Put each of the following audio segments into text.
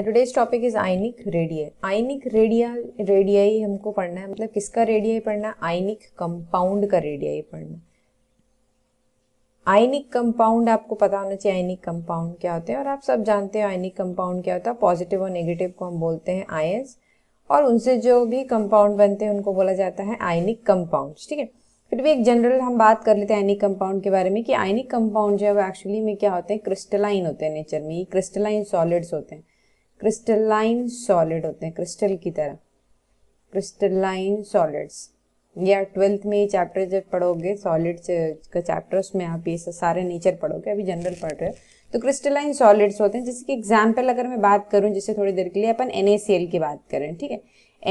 Today's topic is ionic radii ionic radii radii हमको पढ़ना है मतलब किसका रेडियाई पढ़ना है आइनिक कंपाउंड का रेडियाई पढ़ना है आइनिक कंपाउंड आपको पता होना चाहिए आइनिक कंपाउंड क्या होते हैं और आप सब जानते हैं आइनिक कंपाउंड क्या होता है पॉजिटिव और नेगेटिव को हम बोलते हैं आयंस और उनसे जो भी कंपाउंड बनते हैं उनको बोला जाता है आइनिक कंपाउंड ठीक है फिर भी एक जनरल हम बात कर लेते हैं आइनिक कंपाउंड के बारे में कि आइनिक कंपाउंड जो है वो एक्चुअली में क्या होते हैं क्रिस्टलाइन होते हैं नेचर में ये क्रिस्टलाइन सॉलिड्स होते हैं क्रिस्टलाइन सॉलिड होते हैं क्रिस्टल की तरह क्रिस्टलाइन सॉलिड्स या ट्वेल्थ में ये चैप्टर जब पढ़ोगे सॉलिड्स का चैप्टर्स में आप ये सारे नेचर पढ़ोगे अभी जनरल पढ़ रहे हो तो क्रिस्टलाइन सॉलिड्स होते हैं जैसे कि एग्जाम्पल अगर मैं बात करूँ जैसे थोड़ी देर के लिए अपन एन की बात करें ठीक है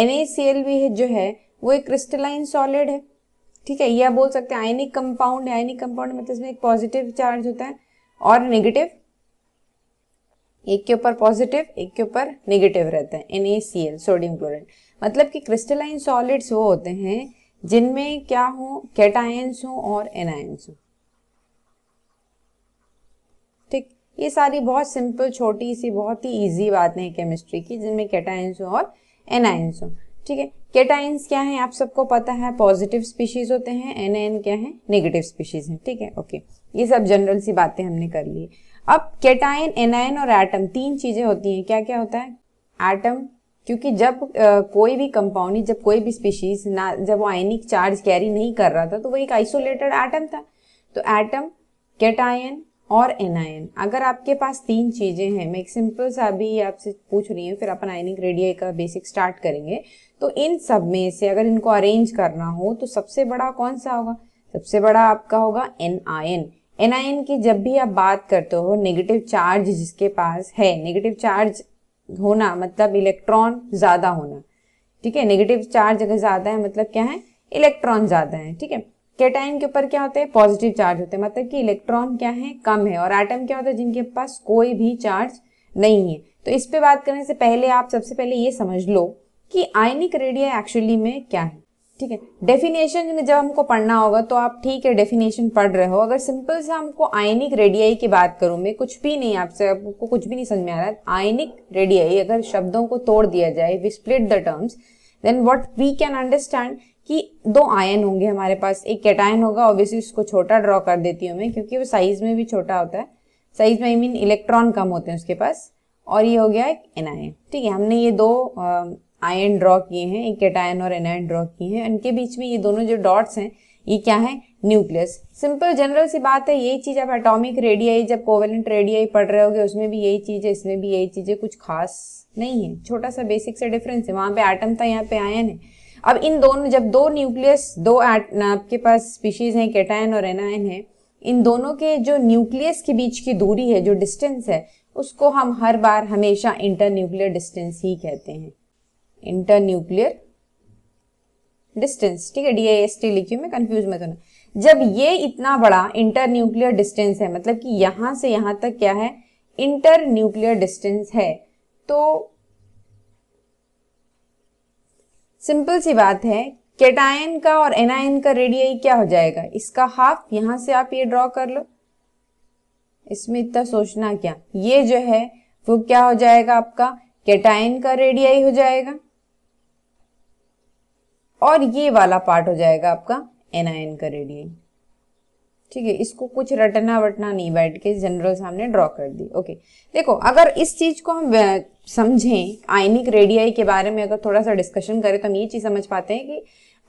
एन भी है जो है वो एक क्रिस्टलाइन सॉलिड है ठीक है यह बोल सकते हैं आयनिक कंपाउंड है आयनिक कंपाउंड मतलब इसमें एक पॉजिटिव चार्ज होता है और नेगेटिव एक के ऊपर पॉजिटिव एक के ऊपर नेगेटिव रहता है एन सोडियम क्लोराइड मतलब कि क्रिस्टलाइन सॉलिड्स वो होते हैं जिनमें क्या हो कैटायंस हो और एनायंस हो ठीक ये सारी बहुत सिंपल छोटी सी बहुत ही इजी बातें है केमिस्ट्री की जिनमें कैटायंस हो और एनायंस हो ठीक है कैटाइंस क्या है आप सबको पता है पॉजिटिव स्पीशीज होते हैं एन क्या है नेगेटिव स्पीशीज हैं ठीक है ओके ये सब जनरल सी बातें हमने कर ली अब केटायन एनायन और एटम तीन चीज़ें होती हैं क्या क्या होता है एटम क्योंकि जब आ, कोई भी कंपाउंड जब कोई भी स्पीशीज ना जब वो आयनिक चार्ज कैरी नहीं कर रहा था तो वो एक आइसोलेटेड एटम था तो एटम केटायन और एनायन अगर आपके पास तीन चीज़ें हैं मैं एक सिंपल सा भी आपसे पूछ रही हूँ फिर अपन आयनिक रेडियो का बेसिक स्टार्ट करेंगे तो इन सब में से अगर इनको अरेंज करना हो तो सबसे बड़ा कौन सा होगा सबसे बड़ा आपका होगा एन आयन एन की जब भी आप बात करते हो नेगेटिव चार्ज जिसके पास है नेगेटिव चार्ज होना मतलब इलेक्ट्रॉन ज़्यादा होना ठीक है नेगेटिव चार्ज अगर ज़्यादा है मतलब क्या है इलेक्ट्रॉन ज़्यादा है ठीक है केटाइन के ऊपर क्या होते हैं पॉजिटिव चार्ज होते हैं मतलब कि इलेक्ट्रॉन क्या है कम है और एटम क्या होता है जिनके पास कोई भी चार्ज नहीं है तो इस पे बात करने से पहले आप सबसे पहले ये समझ लो कि आयनिक रेडिया एक्चुअली में क्या है ठीक है डेफिनेशन जब हमको पढ़ना होगा तो आप ठीक है डेफिनेशन पढ़ रहे हो अगर सिंपल से हमको आयनिक रेडियाई की बात करूं मैं कुछ भी नहीं आपसे आपको कुछ भी नहीं समझ में आ रहा है आयनिक रेडियाई अगर शब्दों को तोड़ दिया जाए we split the terms then what we can understand कि दो आयन होंगे हमारे पास एक कैटायन होगा ऑब्वियसली उसको छोटा ड्रॉ कर देती हूँ मैं क्योंकि वो साइज में भी छोटा होता है साइज में आई मीन इलेक्ट्रॉन कम होते हैं उसके पास और ये हो गया एक एनआईन ठीक है हमने ये दो आ, आयन ड्रॉ किए हैं एक कैटायन और एनायन ड्रॉ किए हैं इनके बीच में ये दोनों जो डॉट्स हैं ये क्या है न्यूक्लियस सिंपल जनरल सी बात है यही चीज़ आप एटॉमिक रेडियाई जब कोवेलेंट रेडियाई पढ़ रहे होगे उसमें भी यही चीज़ है इसमें भी यही चीज़ है कुछ खास नहीं है छोटा सा बेसिक सा डिफरेंस है वहाँ पे एटम था यहाँ पे आयन है अब इन दोनों जब दो न्यूक्लियस दो आपके पास स्पीशीज़ हैं केटायन और एनायन है इन दोनों के जो न्यूक्लियस के बीच की दूरी है जो डिस्टेंस है उसको हम हर बार हमेशा इंटर न्यूक्लियर डिस्टेंस ही कहते हैं इंटर न्यूक्लियर डिस्टेंस ठीक है डी आई एस टी लिखी मैं कंफ्यूज मत होना जब ये इतना बड़ा इंटर न्यूक्लियर डिस्टेंस है मतलब कि यहां से यहां तक क्या है इंटर न्यूक्लियर डिस्टेंस है तो सिंपल सी बात है केटायन का और एनायन का रेडियाई क्या हो जाएगा इसका हाफ यहां से आप ये ड्रॉ कर लो इसमें इतना सोचना क्या ये जो है वो क्या हो जाएगा आपका केटायन का रेडियाई हो जाएगा और ये वाला पार्ट हो जाएगा आपका एनआईएन का रेडियन ठीक है इसको कुछ रटना वटना नहीं बैठ के जनरल सामने ड्रॉ कर दी ओके देखो अगर इस चीज को हम समझें आयनिक रेडियाई के बारे में अगर थोड़ा सा डिस्कशन करें तो हम ये चीज समझ पाते हैं कि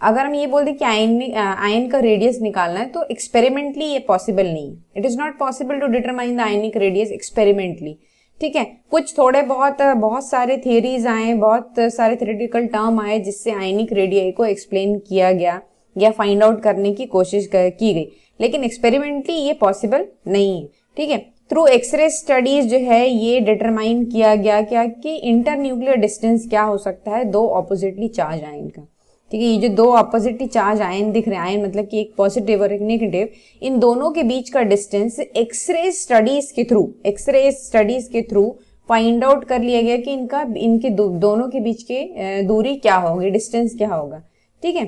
अगर हम ये बोल दें कि आयन आयन का रेडियस निकालना है तो एक्सपेरिमेंटली ये पॉसिबल नहीं it is not possible to determine the ionic radius experimentally ठीक है कुछ थोड़े बहुत बहुत सारे थियरीज आए बहुत सारे थ्रेटिकल टर्म आए जिससे आयनिक रेडियाई को एक्सप्लेन किया गया या फाइंड आउट करने की कोशिश कर, की गई लेकिन एक्सपेरिमेंटली ये पॉसिबल नहीं है ठीक है थ्रू एक्सरे स्टडीज जो है ये डिटरमाइन किया गया क्या कि इंटरन्यूक्लियर डिस्टेंस क्या हो सकता है दो ऑपोजिटली चार्ज आयन का ठीक है ये जो दो अपोजिट चार्ज आयन दिख रहे हैं आयन मतलब कि एक पॉजिटिव और एक नेगेटिव इन दोनों के बीच का डिस्टेंस एक्सरे स्टडीज के थ्रू एक्सरे स्टडीज के थ्रू फाइंड आउट कर लिया गया कि इनका इनके दो, दोनों के बीच के दूरी क्या होगी डिस्टेंस क्या होगा ठीक है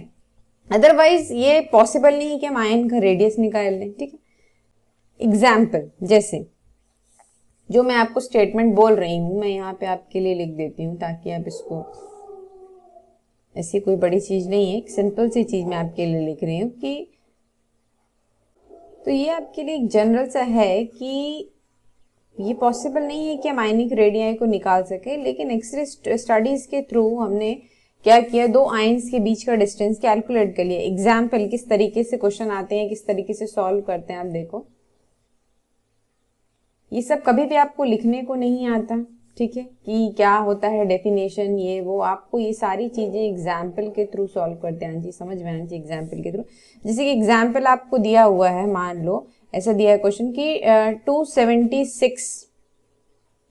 अदरवाइज ये पॉसिबल नहीं है कि हम आयन का रेडियस निकाल लें ठीक है एग्जाम्पल जैसे जो मैं आपको स्टेटमेंट बोल रही हूँ मैं यहाँ पे आपके लिए लिख देती हूँ ताकि आप इसको ऐसी कोई बड़ी चीज़ नहीं है एक सिंपल सी चीज़ मैं आपके लिए लिख रही हूँ कि तो ये आपके लिए एक जनरल सा है कि ये पॉसिबल नहीं है कि हम आयनिक रेडियाई को निकाल सके लेकिन एक्सरे स्टडीज़ के थ्रू हमने क्या किया दो आइंस के बीच का डिस्टेंस कैलकुलेट कर लिया एग्जाम्पल किस तरीके से क्वेश्चन आते हैं किस तरीके से सॉल्व करते हैं आप देखो ये सब कभी भी आपको लिखने को नहीं आता ठीक है कि क्या होता है डेफिनेशन ये वो आपको ये सारी चीज़ें एग्जाम्पल के थ्रू सॉल्व करते हैं हाँ जी समझ में आना एग्जाम्पल के थ्रू जैसे कि एग्जाम्पल आपको दिया हुआ है मान लो ऐसा दिया है क्वेश्चन कि टू सेवेंटी सिक्स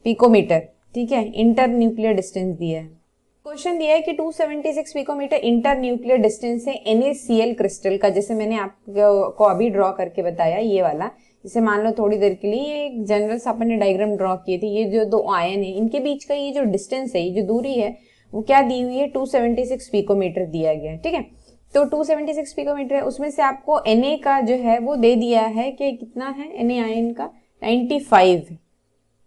पिकोमीटर ठीक है इंटर न्यूक्लियर डिस्टेंस दिया है क्वेश्चन दिया है कि 276 पिकोमीटर इंटर न्यूक्लियर डिस्टेंस है एन क्रिस्टल का जैसे मैंने आपको अभी ड्रॉ करके बताया ये वाला जिसे मान लो थोड़ी देर के लिए ये जनरल से अपन ने डायग्राम ड्रॉ किए थे ये जो दो आयन है इनके बीच का ये जो डिस्टेंस है ये जो दूरी है वो क्या दी हुई है 276 पिकोमीटर दिया गया है ठीक है तो 276 पिकोमीटर है उसमें से आपको एन का जो है वो दे दिया है कि कितना है एन आयन का 95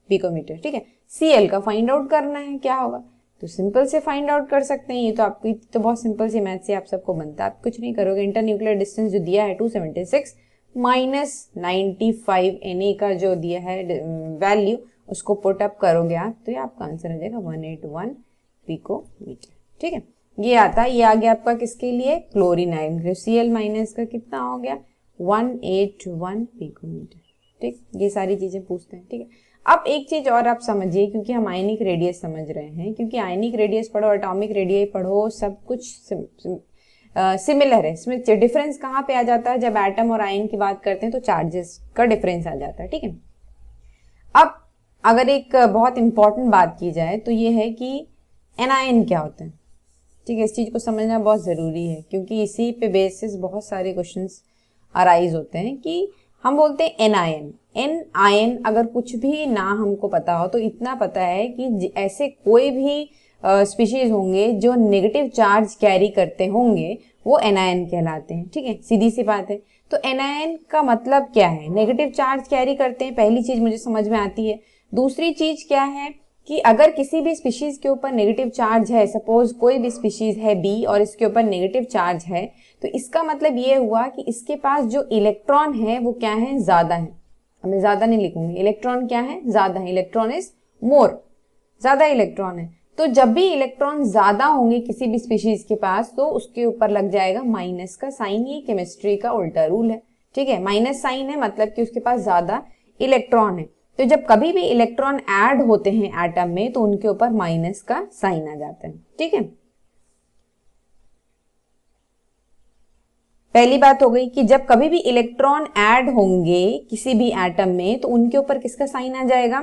पिकोमीटर ठीक है सीएल का फाइंड आउट करना है क्या होगा तो सिंपल से फाइंड आउट कर सकते हैं ये तो आपकी तो बहुत सिंपल सी मैथ से आप सबको बनता है आप कुछ नहीं करोगे इंटर न्यूक्लियर डिस्टेंस जो दिया है two seventy six minus ninety five N A का जो दिया है वैल्यू उसको पुट अप करोगे आप तो ये आपका आंसर हो जाएगा one eight one picometre ठीक है ये आता है ये आ गया आपका किसके लिए क्लोरिन सी एल माइनस का कितना हो गया one eight one picometre ठीक ये सारी चीज़ें पूछते हैं ठीक है अब एक चीज और आप समझिए क्योंकि हम आयनिक रेडियस समझ रहे हैं क्योंकि आयनिक रेडियस पढ़ो एटॉमिक रेडियस पढ़ो सब कुछ सिम, सिम, सिमिलर है इसमें डिफरेंस कहाँ पे आ जाता है जब एटम और आयन की बात करते हैं तो चार्जेस का डिफरेंस आ जाता है ठीक है अब अगर एक बहुत इंपॉर्टेंट बात की जाए तो ये है कि एनआईन क्या होते हैं ठीक है इस चीज़ को समझना बहुत ज़रूरी है क्योंकि इसी पे बेसिस बहुत सारे क्वेश्चंस अराइज होते हैं कि हम बोलते हैं an anion I N अगर कुछ भी ना हमको पता हो तो इतना पता है कि ऐसे कोई भी स्पीशीज होंगे जो नेगेटिव चार्ज कैरी करते होंगे वो आयन कहलाते हैं ठीक है सीधी सी बात है तो एनायन का मतलब क्या है नेगेटिव चार्ज कैरी करते हैं पहली चीज़ मुझे समझ में आती है दूसरी चीज़ क्या है कि अगर किसी भी स्पीशीज़ के ऊपर नेगेटिव चार्ज है सपोज कोई भी स्पीशीज़ है बी और इसके ऊपर नेगेटिव चार्ज है तो इसका मतलब ये हुआ कि इसके पास जो इलेक्ट्रॉन है वो क्या है ज़्यादा है मैं ज़्यादा नहीं लिखूंगी इलेक्ट्रॉन क्या है ज़्यादा है इलेक्ट्रॉन इज मोर ज़्यादा इलेक्ट्रॉन है तो जब भी इलेक्ट्रॉन ज़्यादा होंगे किसी भी स्पीशीज के पास तो उसके ऊपर लग जाएगा माइनस का साइन ये केमिस्ट्री का उल्टा रूल है ठीक है माइनस साइन है मतलब कि उसके पास ज़्यादा इलेक्ट्रॉन है तो जब कभी भी इलेक्ट्रॉन ऐड होते हैं एटम में तो उनके ऊपर माइनस का साइन आ जाता है ठीक है पहली बात हो गई कि जब कभी भी इलेक्ट्रॉन ऐड होंगे किसी भी एटम में तो उनके ऊपर किसका साइन आ जाएगा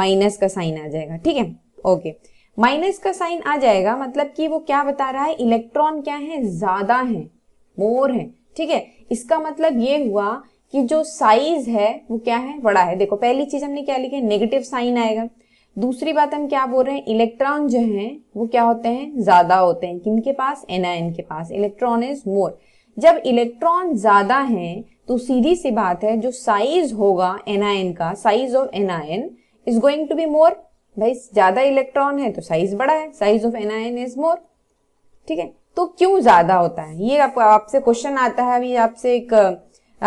माइनस का साइन आ जाएगा ठीक है ओके माइनस का साइन आ जाएगा मतलब कि वो क्या बता रहा है इलेक्ट्रॉन क्या है ज्यादा है मोर है ठीक है इसका मतलब ये हुआ कि जो साइज है वो क्या है बड़ा है देखो पहली चीज हमने क्या लिखी है नेगेटिव साइन आएगा दूसरी बात हम क्या बोल रहे हैं इलेक्ट्रॉन जो हैं वो क्या होते हैं ज्यादा होते हैं किन के पास एनआईन के पास इलेक्ट्रॉन इज मोर जब इलेक्ट्रॉन ज़्यादा हैं तो सीधी सी बात है जो साइज होगा एनआईएन का size of anion is going to be more भाई ज़्यादा इलेक्ट्रॉन है तो साइज बड़ा है size of anion is more ठीक है तो क्यों ज़्यादा होता है ये आपको आपसे क्वेश्चन आता है अभी आपसे एक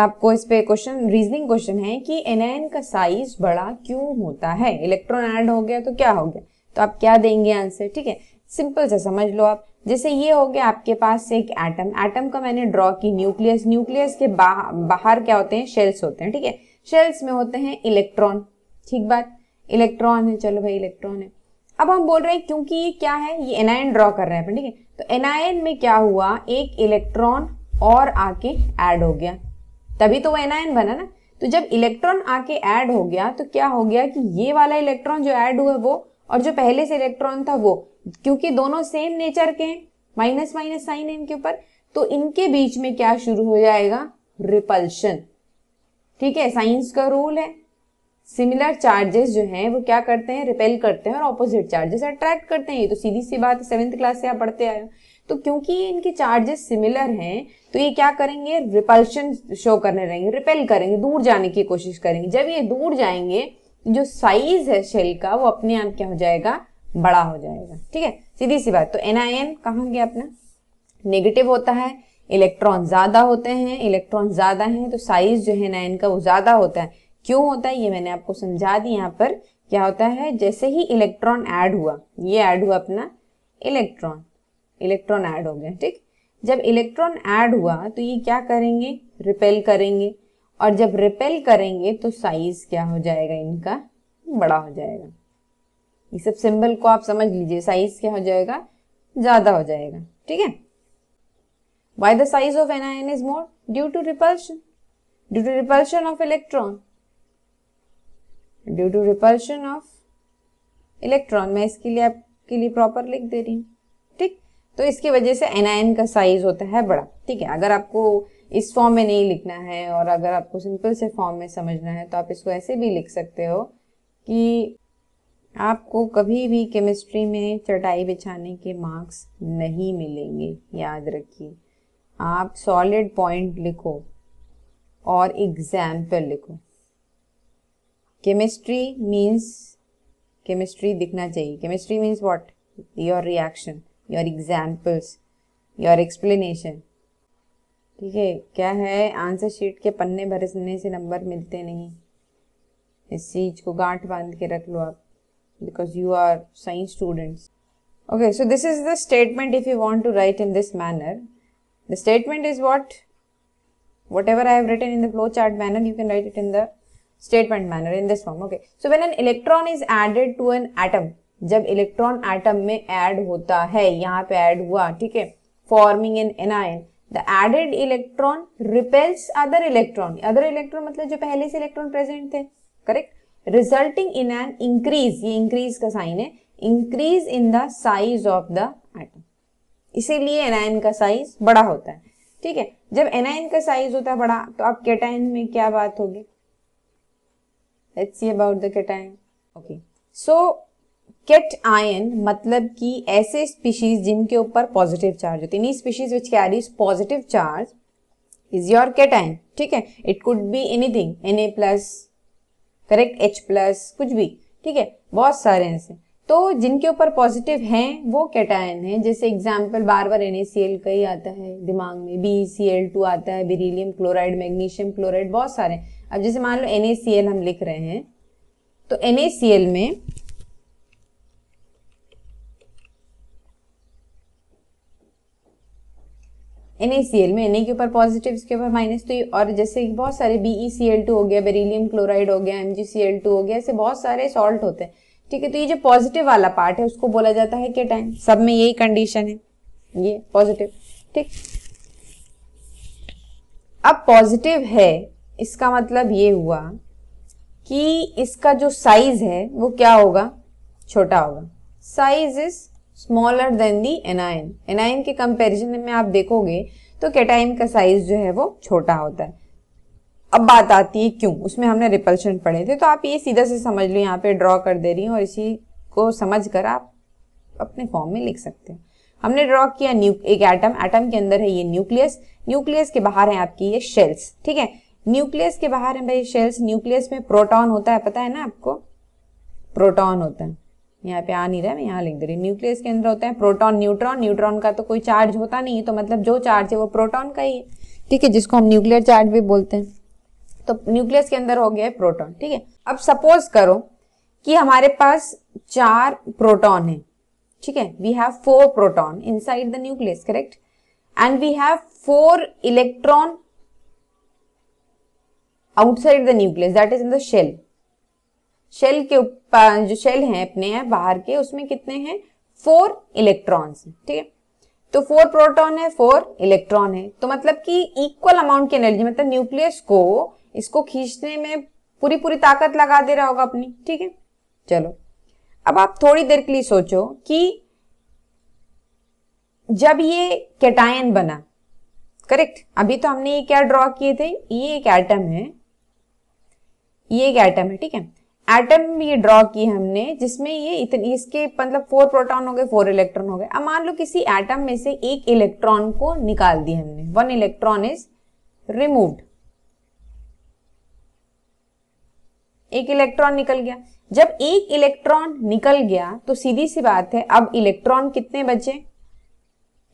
आपको इस पे क्वेश्चन रीजनिंग क्वेश्चन है कि एनआईएन का साइज बड़ा क्यों होता है इलेक्ट्रॉन ऐड हो गया तो क्या हो गया तो आप क्या देंगे आंसर ठीक है सिंपल से समझ लो आप जैसे ये हो गया आपके पास एक एटम एटम का मैंने ड्रॉ की न्यूक्लियस न्यूक्लियस के बाह, बाहर क्या होते हैं शेल्स होते हैं ठीक है शेल्स में होते हैं इलेक्ट्रॉन ठीक बात इलेक्ट्रॉन है चलो भाई इलेक्ट्रॉन है अब हम बोल रहे हैं क्योंकि ये क्या है ये एनआईन ड्रॉ कर रहे हैं ठीक है तो एनायन में क्या हुआ एक इलेक्ट्रॉन और आके एड हो गया तभी तो वो एनायन बना ना तो जब इलेक्ट्रॉन आके एड हो गया तो क्या हो गया कि ये वाला इलेक्ट्रॉन जो एड हुआ वो और जो पहले से इलेक्ट्रॉन था वो क्योंकि दोनों सेम नेचर के हैं माइनस माइनस साइन है इनके ऊपर तो इनके बीच में क्या शुरू हो जाएगा रिपल्शन ठीक है साइंस का रूल है सिमिलर चार्जेस जो हैं वो क्या करते हैं रिपेल करते हैं और ऑपोजिट चार्जेस अट्रैक्ट करते हैं ये तो सीधी सी बात है सेवेंथ क्लास से आप पढ़ते आए हो तो क्योंकि इनके चार्जेस सिमिलर हैं तो ये क्या करेंगे रिपल्शन शो करने रहेंगे रिपेल करेंगे दूर जाने की कोशिश करेंगे जब ये दूर जाएंगे जो साइज है शेल का वो अपने आप क्या हो जाएगा बड़ा हो जाएगा ठीक है सीधी सी बात तो एन आई एन कहाँ गया अपना नेगेटिव होता है इलेक्ट्रॉन ज़्यादा होते हैं इलेक्ट्रॉन ज़्यादा हैं तो साइज जो है नाइन का वो ज़्यादा होता है क्यों होता है ये मैंने आपको समझा दी यहाँ पर क्या होता है जैसे ही इलेक्ट्रॉन ऐड हुआ ये ऐड हुआ अपना इलेक्ट्रॉन इलेक्ट्रॉन ऐड हो गया ठीक जब इलेक्ट्रॉन ऐड हुआ तो ये क्या करेंगे रिपेल करेंगे और जब रिपेल करेंगे तो साइज क्या हो जाएगा इनका बड़ा हो जाएगा ये सब सिंबल को आप समझ लीजिए साइज क्या हो जाएगा ज़्यादा हो जाएगा ठीक है why the size of anion is more due to repulsion due to repulsion of electron due to repulsion of electron मैं इसके लिए आपके लिए प्रॉपर लिख दे रही हूँ ठीक तो इसकी वजह से एनायन का साइज होता है बड़ा ठीक है अगर आपको इस फॉर्म में नहीं लिखना है और अगर आपको सिंपल से फॉर्म में समझना है तो आप इसको ऐसे भी लिख सकते हो कि आपको कभी भी केमिस्ट्री में चटाई बिछाने के मार्क्स नहीं मिलेंगे याद रखिए आप सॉलिड पॉइंट लिखो और एग्जाम्पल लिखो केमिस्ट्री मीन्स केमिस्ट्री दिखना चाहिए chemistry means what your reaction your examples your explanation ठीक है क्या है आंसर शीट के पन्ने भरने से नंबर मिलते नहीं इस चीज़ को गांठ बांध के रख लो आप because you are science students. Okay, so this is the statement if you want to write in this manner. The statement is what? Whatever I have written in the flow chart manner, you can write it in the statement manner in this form. Okay, so when an electron is added to an atom, jab electron atom mein add hota hai yahan pe add hua theek hai forming an anion the added electron repels other electron other electron matlab jo pehle se electron present the correct resulting in an increase ये increase का sign है increase in the size of the atom इसीलिए anion का size बड़ा होता है ठीक है जब एनायन का साइज होता है बड़ा तो अब केटायन में क्या बात होगी about the cation okay so cation मतलब कि ऐसे स्पीशीज जिनके ऊपर पॉजिटिव चार्ज होते है species which carries positive charge is your केट ठीक है it could be anything N A plus correct H plus कुछ भी ठीक है बहुत सारे ऐसे तो जिनके ऊपर पॉजिटिव हैं वो कैटायन हैं जैसे एग्जाम्पल बार बार एन का ही आता है दिमाग में बी सी आता है बेरीलियम क्लोराइड मैग्नीशियम क्लोराइड बहुत सारे अब जैसे मान लो एन हम लिख रहे हैं तो एन में एन में एन के ऊपर पॉजिटिव इसके ऊपर माइनस तो और जैसे बहुत सारे B E C L two हो गया बेरीलियम क्लोराइड हो गया M G C L two हो गया ऐसे बहुत सारे सॉल्ट होते हैं ठीक है तो ये जो पॉजिटिव वाला पार्ट है उसको बोला जाता है टाइम सब में यही कंडीशन है ये पॉजिटिव ठीक अब पॉजिटिव है इसका मतलब ये हुआ कि इसका जो साइज है वो क्या होगा छोटा होगा size is smaller than the anion anion के कंपेरिजन में आप देखोगे तो कैटाइन का साइज जो है वो छोटा होता है अब बात आती है क्यों उसमें हमने रिपल्शन पढ़े थे तो आप ये सीधा से समझ लो यहाँ पे ड्रॉ कर दे रही हूँ और इसी को समझ कर आप अपने फॉर्म में लिख सकते हैं हमने ड्रॉ किया न्यू एक एटम एटम के अंदर है ये न्यूक्लियस न्यूक्लियस के बाहर है आपकी ये शेल्स ठीक है न्यूक्लियस के बाहर है भाई शेल्स न्यूक्लियस में प्रोटॉन होता है पता है ना आपको प्रोटॉन होता है यहाँ पे आ नहीं रहा है मैं यहाँ लिख दे रही न्यूक्लियस के अंदर होता है प्रोटॉन न्यूट्रॉन न्यूट्रॉन का तो कोई चार्ज होता नहीं है तो मतलब जो चार्ज है वो प्रोटॉन का ही है ठीक है जिसको हम न्यूक्लियर चार्ज भी बोलते हैं तो न्यूक्लियस के अंदर हो गया है प्रोटॉन ठीक है अब सपोज करो कि हमारे पास चार प्रोटॉन है ठीक है we have four proton inside the nucleus correct and we have four electron outside the nucleus that is in the shell shell के ऊपर जो शेल है अपने हैं बाहर के उसमें कितने हैं फोर इलेक्ट्रॉन्स ठीक है तो फोर प्रोटॉन है फोर इलेक्ट्रॉन है तो मतलब कि इक्वल अमाउंट की एनर्जी मतलब न्यूक्लियस को इसको खींचने में पूरी पूरी ताकत लगा दे रहा होगा अपनी ठीक है चलो अब आप थोड़ी देर के लिए सोचो कि जब ये कैटायन बना करेक्ट अभी तो हमने ये क्या ड्रॉ किए थे ये एक एटम है ये एक एटम है ठीक है एटम ये ड्रॉ की हमने जिसमें ये इतनी इसके मतलब फोर प्रोटॉन हो गए फोर इलेक्ट्रॉन हो गए अब मान लो किसी एटम में से एक इलेक्ट्रॉन को निकाल दिया हमने वन इलेक्ट्रॉन इज रिमूव्ड एक इलेक्ट्रॉन निकल गया जब एक इलेक्ट्रॉन निकल गया तो सीधी सी बात है अब इलेक्ट्रॉन कितने बचे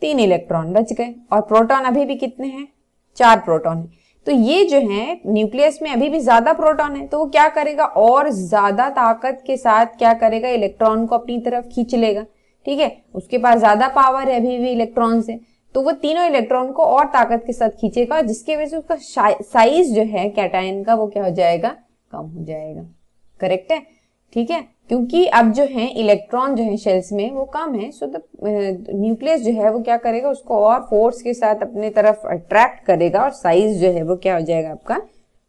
तीन इलेक्ट्रॉन बच गए और प्रोटॉन अभी भी कितने हैं चार प्रोटॉन है तो ये जो है न्यूक्लियस में अभी भी ज्यादा प्रोटॉन है तो वो क्या करेगा और ज्यादा ताकत के साथ क्या करेगा इलेक्ट्रॉन को अपनी तरफ खींच लेगा ठीक है उसके पास ज्यादा पावर है अभी भी इलेक्ट्रॉन से तो वो तीनों इलेक्ट्रॉन को और ताकत के साथ खींचेगा जिसकी वजह से उसका साइज जो है कैटाइन का वो क्या हो जाएगा कम हो जाएगा करेक्ट है ठीक है क्योंकि अब जो है इलेक्ट्रॉन जो है शेल्स में वो कम है सो द न्यूक्लियस जो है वो क्या करेगा उसको और फोर्स के साथ अपने तरफ अट्रैक्ट करेगा और साइज जो है वो क्या हो जाएगा आपका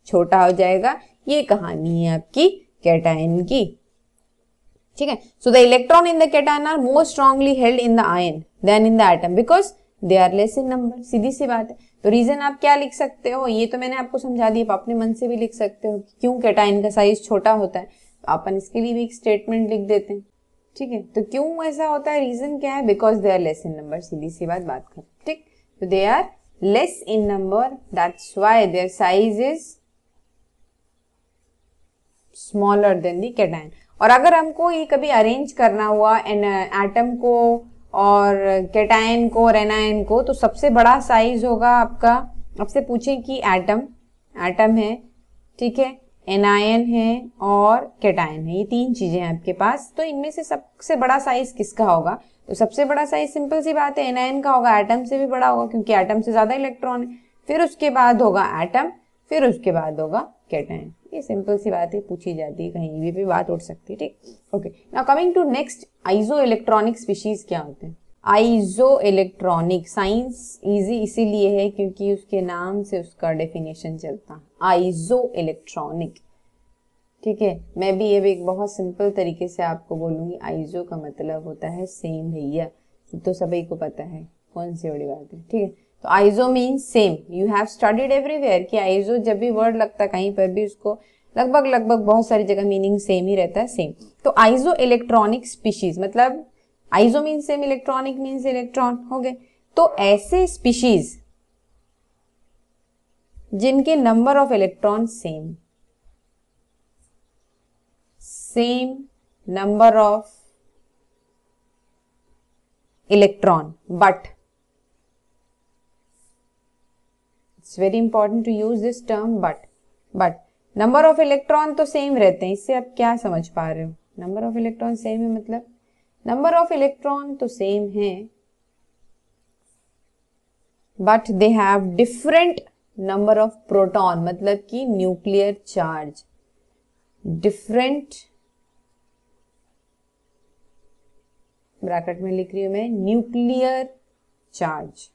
छोटा हो जाएगा ये कहानी है आपकी कैटाइन की ठीक है so the electron in the cation are more strongly held in the ion than in the atom because they are less in number सीधी सी बात है तो रीजन आप क्या लिख सकते हो ये तो मैंने आपको समझा दिया आप अपने मन से भी लिख सकते हो क्यों कैटाइन का साइज छोटा होता है अपन इसके लिए भी एक स्टेटमेंट लिख देते हैं ठीक है तो क्यों ऐसा होता है रीजन क्या है because they are less in number सीधी सी बात बात कर ठीक तो they are less in number that's why their size is smaller than the cation और अगर हमको ये कभी अरेंज करना हुआ एन एटम uh, को और कैटाइन को और एनायन को तो सबसे बड़ा साइज होगा आपका आपसे पूछें कि एटम एटम है ठीक है एनायन है और केटायन है ये तीन चीज़ें हैं आपके पास तो इनमें से सबसे बड़ा साइज़ किसका होगा तो सबसे बड़ा साइज सिंपल सी बात है एनायन का होगा एटम से भी बड़ा होगा क्योंकि एटम से ज़्यादा इलेक्ट्रॉन है फिर उसके बाद होगा एटम फिर उसके बाद होगा कैटायन ये सिंपल सी बात है पूछी जाती है कहीं भी भी बात उठ सकती है ठीक okay now coming to next isoelectronic species क्या होते हैं आइजो इलेक्ट्रॉनिक साइंस इजी इसीलिए है क्योंकि उसके नाम से उसका डेफिनेशन चलता आइजो इलेक्ट्रॉनिक ठीक है मैं भी ये भी एक बहुत सिंपल तरीके से आपको बोलूँगी आइजो का मतलब होता है सेम भैया तो सभी को पता है कौन सी बड़ी बात है ठीक है तो iso mean same you have studied everywhere कि आइजो जब भी वर्ड लगता है कहीं पर भी उसको लगभग लगभग बहुत सारी जगह मीनिंग सेम ही रहता है सेम तो आइजो इलेक्ट्रॉनिक स्पीशीज मतलब iso mean same electronic mean electron हो गए तो ऐसे स्पीशीज जिनके number of electron same same number of electron but it's very important to use this term but but number of electron तो same रहते हैं इससे आप क्या समझ पा रहे हो नंबर ऑफ इलेक्ट्रॉन सेम है मतलब नंबर ऑफ इलेक्ट्रॉन तो सेम है but they have different number of proton मतलब कि न्यूक्लियर चार्ज डिफरेंट ब्रैकेट में लिख रही हूं मैं न्यूक्लियर चार्ज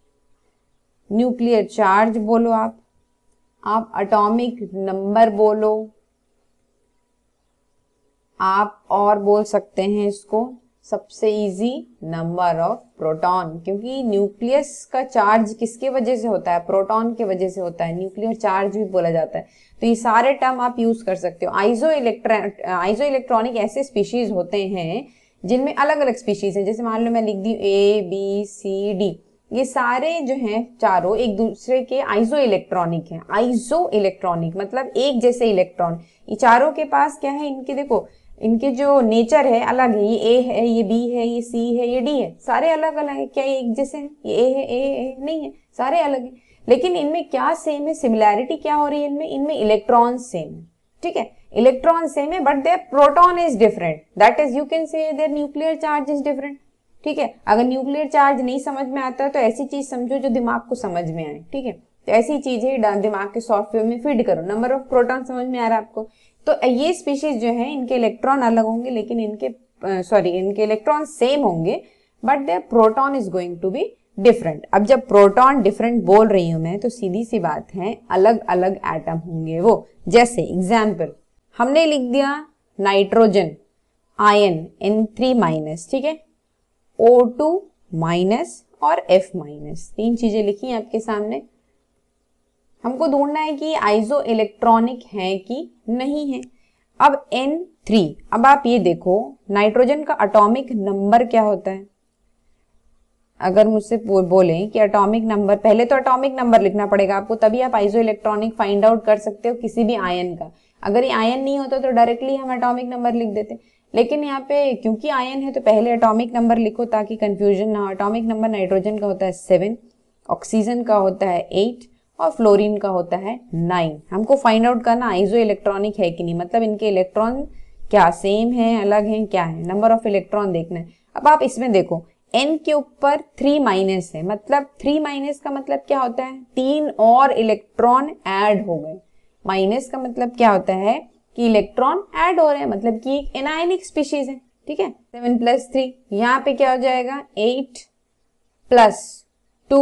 न्यूक्लियर चार्ज बोलो आप आप अटोमिक नंबर बोलो आप और बोल सकते हैं इसको सबसे इजी नंबर ऑफ प्रोटॉन क्योंकि न्यूक्लियस का चार्ज किसके वजह से होता है प्रोटॉन के वजह से होता है न्यूक्लियर चार्ज भी बोला जाता है तो ये सारे टर्म आप यूज कर सकते हो आइजो इलेक्ट्रॉन आइजो इलेक्ट्रॉनिक ऐसे स्पीशीज होते हैं जिनमें अलग अलग स्पीशीज हैं जैसे मान लो मैं लिख दी ए बी सी डी ये सारे जो है चारों एक दूसरे के आइजो इलेक्ट्रॉनिक है आइजो इलेक्ट्रॉनिक मतलब एक जैसे इलेक्ट्रॉन ये चारों के पास क्या है इनके देखो इनके जो नेचर है अलग है ये ए है ये बी है ये सी है ये डी है सारे अलग अलग है क्या ये एक जैसे हैं ये ए है ए है नहीं है सारे अलग है लेकिन इनमें क्या सेम है सिमिलैरिटी क्या हो रही है इनमें इनमें इलेक्ट्रॉन सेम है ठीक है इलेक्ट्रॉन सेम है but their proton is different that is you can say their nuclear charge is different ठीक है अगर न्यूक्लियर चार्ज नहीं समझ में आता है तो ऐसी चीज समझो जो दिमाग को समझ में आए ठीक है तो ऐसी चीजें दिमाग के सॉफ्टवेयर में फीड करो नंबर ऑफ प्रोटॉन समझ में आ रहा है आपको तो ये स्पीशीज जो है इनके इलेक्ट्रॉन अलग होंगे लेकिन इनके सॉरी इनके इलेक्ट्रॉन सेम होंगे but their proton is going to be different अब जब प्रोटॉन डिफरेंट बोल रही हूं मैं तो सीधी सी बात है अलग अलग एटम होंगे वो जैसे एग्जाम्पल हमने लिख दिया nitrogen ion N three minus ठीक है ओ टू माइनस और एफ माइनस तीन चीज़ें लिखी हैं आपके सामने हमको ढूंढना है कि आइजो इलेक्ट्रॉनिक है कि नहीं है अब एन थ्री अब आप ये देखो नाइट्रोजन का अटोमिक नंबर क्या होता है अगर मुझसे बोले कि अटोमिक नंबर पहले तो अटोमिक नंबर लिखना पड़ेगा आपको तभी आप आइजो इलेक्ट्रॉनिक फाइंड आउट कर सकते हो किसी भी आयन का अगर ये आयन नहीं होता तो डायरेक्टली हम अटोमिक नंबर लिख देते लेकिन यहाँ पे क्योंकि आयन है तो पहले अटोमिक नंबर लिखो ताकि कन्फ्यूजन ना हो अटोमिक नंबर नाइट्रोजन का होता है सेवन ऑक्सीजन का होता है एट और फ्लोरीन का होता है नाइन हमको फाइंड आउट करना आइजो इलेक्ट्रॉनिक है कि नहीं मतलब इनके इलेक्ट्रॉन क्या सेम है अलग है क्या है नंबर ऑफ इलेक्ट्रॉन देखना है अब आप इसमें देखो एन के ऊपर थ्री माइनस है मतलब थ्री माइनस का मतलब क्या होता है तीन और इलेक्ट्रॉन एड हो गए माइनस का मतलब क्या होता है कि इलेक्ट्रॉन एड हो रहे हैं मतलब कि एक एनायनिक स्पीशीज है ठीक है सेवन प्लस थ्री यहाँ पे क्या हो जाएगा एट प्लस टू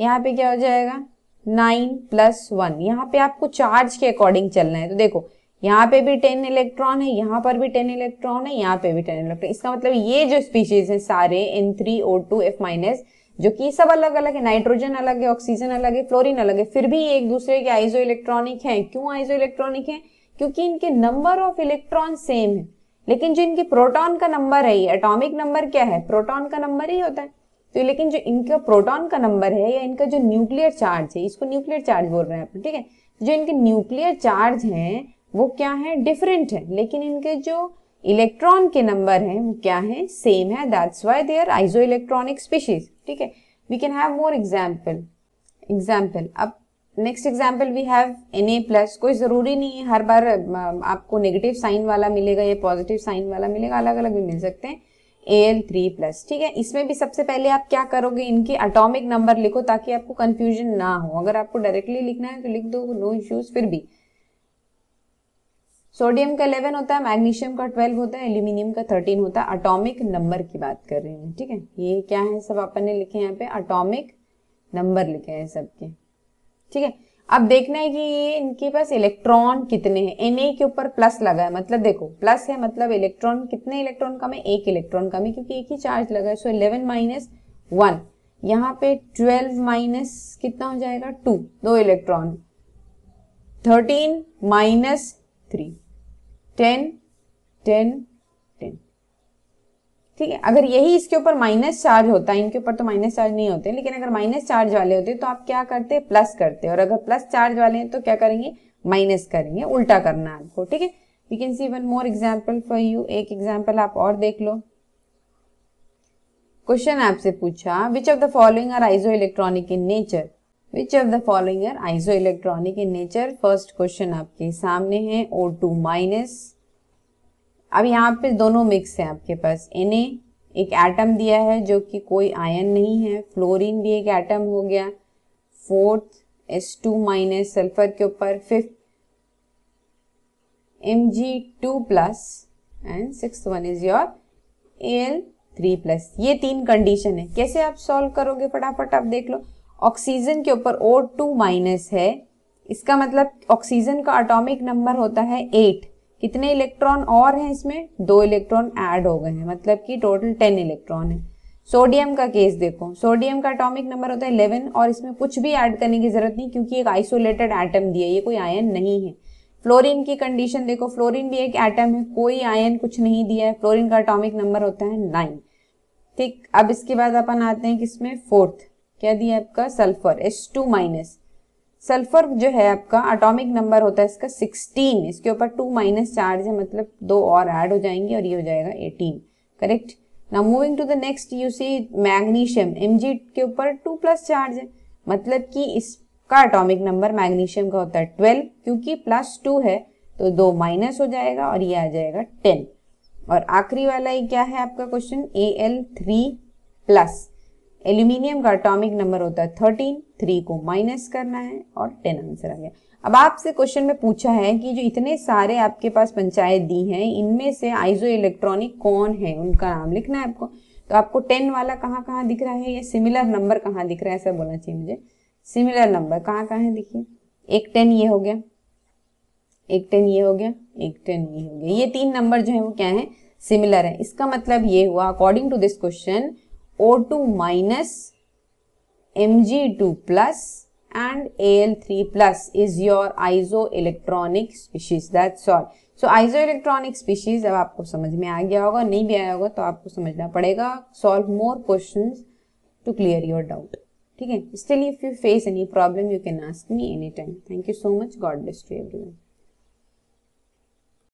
यहाँ पे क्या हो जाएगा नाइन प्लस वन यहाँ पे आपको चार्ज के अकॉर्डिंग चलना है तो देखो यहाँ पे भी टेन इलेक्ट्रॉन है यहाँ पर भी टेन इलेक्ट्रॉन है यहाँ पे भी टेन इलेक्ट्रॉन इसका मतलब ये जो स्पीशीज है सारे N three O two F minus जो कि सब अलग अलग है नाइट्रोजन अलग है ऑक्सीजन अलग है फ्लोरिन अलग है फिर भी एक दूसरे के आइजो इलेक्ट्रॉनिक है क्यों आइजो इलेक्ट्रॉनिक है क्योंकि इनके नंबर ऑफ इलेक्ट्रॉन सेम है लेकिन जो इनके प्रोटॉन का नंबर है ये एटॉमिक नंबर क्या है प्रोटॉन का नंबर ही होता है तो लेकिन जो इनका प्रोटॉन का नंबर है या इनका जो न्यूक्लियर चार्ज है इसको न्यूक्लियर चार्ज बोल रहे हैं आप ठीक है तो जो इनके न्यूक्लियर चार्ज हैं वो क्या है डिफरेंट है लेकिन इनके जो इलेक्ट्रॉन के नंबर हैं वो क्या है सेम है that's why they are isoelectronic species ठीक है we can have more example example अब next example we have N A plus कोई ज़रूरी नहीं है हर बार आपको नेगेटिव साइन वाला मिलेगा या पॉजिटिव साइन वाला मिलेगा अलग अलग भी मिल सकते हैं ए थ्री प्लस ठीक है इसमें भी सबसे पहले आप क्या करोगे इनके अटोमिक नंबर लिखो ताकि आपको कंफ्यूजन ना हो अगर आपको डायरेक्टली लिखना है तो लिख दो नो इश्यूज फिर भी सोडियम का 11 होता है मैग्नीशियम का 12 होता है एल्यूमिनियम का 13 होता है अटोमिक नंबर की बात कर रहे हैं ठीक है ये क्या है सब अपन ने लिखे यहाँ पे अटोमिक नंबर लिखे हैं सबके ठीक है अब देखना है कि ये इनके पास इलेक्ट्रॉन कितने हैं एन के ऊपर प्लस लगा है मतलब देखो प्लस है मतलब इलेक्ट्रॉन कितने इलेक्ट्रॉन कम है एक इलेक्ट्रॉन कम है क्योंकि एक ही चार्ज लगा है सो इलेवन माइनस वन यहाँ पे ट्वेल्व माइनस कितना हो जाएगा टू दो electron thirteen minus three ten ten ठीक है अगर यही इसके ऊपर माइनस चार्ज होता है इनके ऊपर तो माइनस चार्ज नहीं होते लेकिन अगर माइनस चार्ज वाले होते तो आप क्या करते प्लस करते हैं और अगर प्लस चार्ज वाले हैं तो क्या करेंगे माइनस करेंगे उल्टा करना आपको ठीक है we can see one more example for you एक एग्जाम्पल आप और देख लो क्वेश्चन आपसे पूछा which of the following are isoelectronic in nature which of the following are isoelectronic in nature first question आपके सामने है ओ टू माइनस अब यहाँ पे दोनों मिक्स हैं आपके पास एन एक एटम दिया है जो कि कोई आयन नहीं है फ्लोरीन भी एक एटम हो गया fourth S two minus sulphur के ऊपर fifth M G two plus and six one is your L three plus ये तीन कंडीशन है कैसे आप सॉल्व करोगे फटाफट आप देख लो ऑक्सीजन के ऊपर ओ टू माइनस है इसका मतलब ऑक्सीजन का अटोमिक नंबर होता है एट कितने इलेक्ट्रॉन और हैं इसमें दो इलेक्ट्रॉन ऐड हो गए हैं मतलब कि टोटल टेन इलेक्ट्रॉन है सोडियम का केस देखो सोडियम का अटोमिक नंबर होता है इलेवन और इसमें कुछ भी ऐड करने की जरूरत नहीं क्योंकि एक आइसोलेटेड एटम दिया ये कोई आयन नहीं है फ्लोरीन की कंडीशन देखो फ्लोरीन भी एक एटम है कोई आयन कुछ नहीं दिया है फ्लोरीन का अटोमिक नंबर होता है नाइन ठीक अब इसके बाद अपन आते हैं किसमें फोर्थ क्या दिया आपका sulphur S two minus sulphur जो है आपका अटोमिक नंबर होता है इसका 16 इसके ऊपर टू माइनस चार्ज है मतलब दो और ऐड हो जाएंगे और ये हो जाएगा 18 करेक्ट ना moving to the next you see magnesium M के ऊपर टू प्लस चार्ज है मतलब कि इसका अटोमिक नंबर मैग्नीशियम का होता है ट्वेल्व क्योंकि प्लस टू है तो दो माइनस हो जाएगा और ये आ जाएगा टेन और आखिरी वाला ये क्या है आपका question A L three plus aluminium का अटोमिक नंबर होता है थर्टीन थ्री को माइनस करना है और टेन आंसर आ गया अब आपसे क्वेश्चन में पूछा है कि जो इतने सारे आपके पास पंचायत दी हैं इनमें से आइजो इलेक्ट्रॉनिक कौन है उनका नाम लिखना है आपको तो आपको टेन वाला कहाँ कहाँ दिख रहा है या सिमिलर नंबर कहाँ दिख रहा है ऐसा बोलना चाहिए मुझे सिमिलर नंबर कहाँ कहाँ है देखिए एक टेन ये हो गया एक टेन ये हो गया एक टेन ये हो गया ये तीन नंबर जो है वो क्या है सिमिलर है इसका मतलब ये हुआ according to this question two minus M G two plus and A L three plus is your isoelectronic species that's all so isoelectronic species अब आपको समझ में आ गया होगा नहीं भी आया होगा तो आपको समझना पड़ेगा solve more question to clear your doubt ठीक है still if you face any problem you can ask me any time thank you so much God bless to everyone